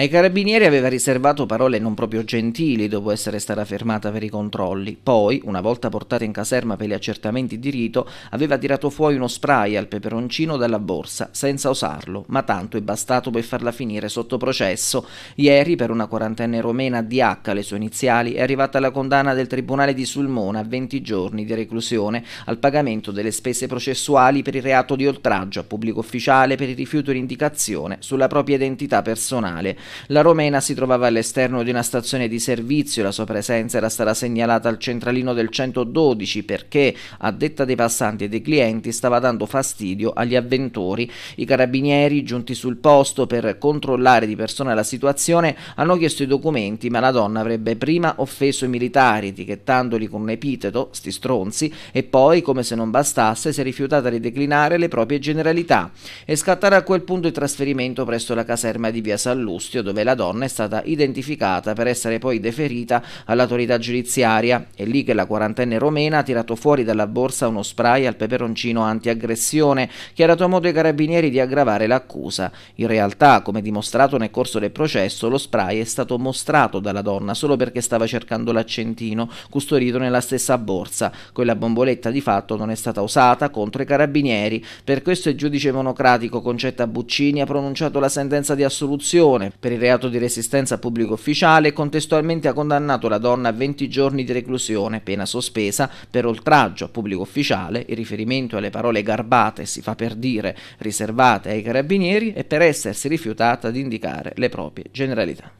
Ai carabinieri aveva riservato parole non proprio gentili dopo essere stata fermata per i controlli. Poi, una volta portata in caserma per gli accertamenti di rito, aveva tirato fuori uno spray al peperoncino dalla borsa, senza usarlo, ma tanto è bastato per farla finire sotto processo. Ieri, per una quarantenne romena DH, le sue iniziali, è arrivata la condanna del Tribunale di Sulmona a 20 giorni di reclusione al pagamento delle spese processuali per il reato di oltraggio a pubblico ufficiale per il rifiuto di indicazione sulla propria identità personale. La romena si trovava all'esterno di una stazione di servizio, la sua presenza era stata segnalata al centralino del 112 perché, a detta dei passanti e dei clienti, stava dando fastidio agli avventori. I carabinieri, giunti sul posto per controllare di persona la situazione, hanno chiesto i documenti, ma la donna avrebbe prima offeso i militari, etichettandoli con un epiteto, sti stronzi, e poi, come se non bastasse, si è rifiutata di declinare le proprie generalità e scattare a quel punto il trasferimento presso la caserma di via Sallusto D'Agostio dove la donna è stata identificata per essere poi deferita all'autorità giudiziaria. È lì che la quarantenne romena ha tirato fuori dalla borsa uno spray al peperoncino antiaggressione che ha dato modo ai carabinieri di aggravare l'accusa. In realtà, come dimostrato nel corso del processo, lo spray è stato mostrato dalla donna solo perché stava cercando l'accentino custodito nella stessa borsa. Quella bomboletta di fatto non è stata usata contro i carabinieri. Per questo il giudice monocratico Concetta Buccini ha pronunciato la sentenza di assoluzione per il reato di resistenza a pubblico ufficiale contestualmente ha condannato la donna a 20 giorni di reclusione, pena sospesa, per oltraggio a pubblico ufficiale, in riferimento alle parole garbate, si fa per dire, riservate ai carabinieri e per essersi rifiutata di indicare le proprie generalità.